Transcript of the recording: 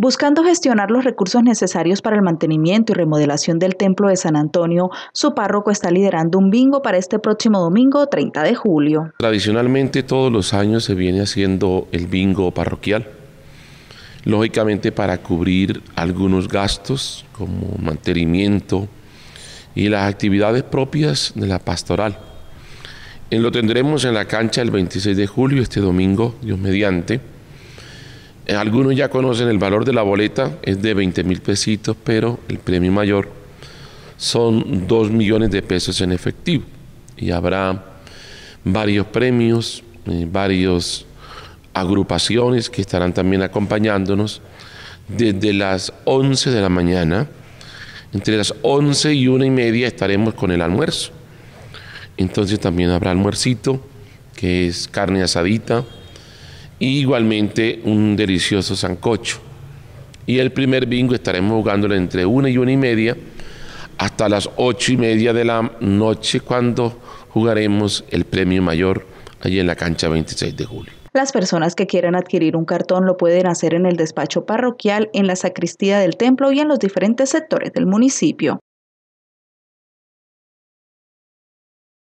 Buscando gestionar los recursos necesarios para el mantenimiento y remodelación del Templo de San Antonio, su párroco está liderando un bingo para este próximo domingo 30 de julio. Tradicionalmente todos los años se viene haciendo el bingo parroquial, lógicamente para cubrir algunos gastos como mantenimiento y las actividades propias de la pastoral. En eh, lo tendremos en la cancha el 26 de julio, este domingo, Dios mediante algunos ya conocen el valor de la boleta, es de 20 mil pesitos, pero el premio mayor son 2 millones de pesos en efectivo. Y habrá varios premios, eh, varios varias agrupaciones que estarán también acompañándonos desde las 11 de la mañana. Entre las 11 y una y media estaremos con el almuerzo. Entonces también habrá almuercito, que es carne asadita, igualmente un delicioso sancocho. Y el primer bingo estaremos jugándolo entre una y una y media hasta las ocho y media de la noche cuando jugaremos el premio mayor allí en la cancha 26 de julio. Las personas que quieran adquirir un cartón lo pueden hacer en el despacho parroquial, en la sacristía del templo y en los diferentes sectores del municipio.